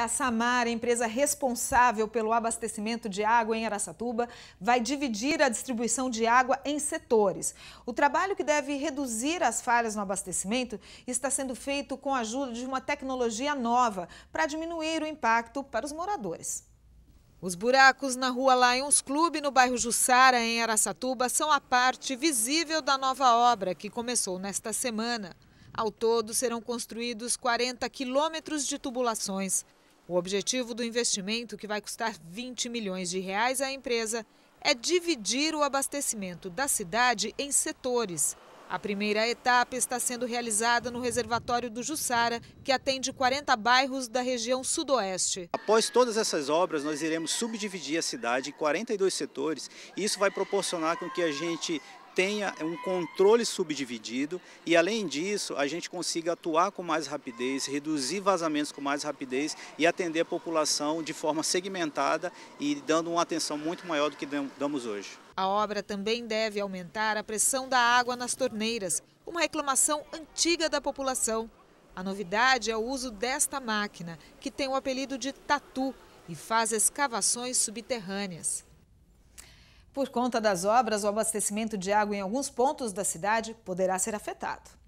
A Samar, empresa responsável pelo abastecimento de água em Araçatuba, vai dividir a distribuição de água em setores. O trabalho que deve reduzir as falhas no abastecimento está sendo feito com a ajuda de uma tecnologia nova para diminuir o impacto para os moradores. Os buracos na rua Lions Clube, no bairro Jussara, em Araçatuba, são a parte visível da nova obra que começou nesta semana. Ao todo, serão construídos 40 quilômetros de tubulações. O objetivo do investimento, que vai custar 20 milhões de reais à empresa, é dividir o abastecimento da cidade em setores. A primeira etapa está sendo realizada no reservatório do Jussara, que atende 40 bairros da região sudoeste. Após todas essas obras, nós iremos subdividir a cidade em 42 setores e isso vai proporcionar com que a gente tenha um controle subdividido e, além disso, a gente consiga atuar com mais rapidez, reduzir vazamentos com mais rapidez e atender a população de forma segmentada e dando uma atenção muito maior do que damos hoje. A obra também deve aumentar a pressão da água nas torneiras, uma reclamação antiga da população. A novidade é o uso desta máquina, que tem o apelido de Tatu e faz escavações subterrâneas. Por conta das obras, o abastecimento de água em alguns pontos da cidade poderá ser afetado.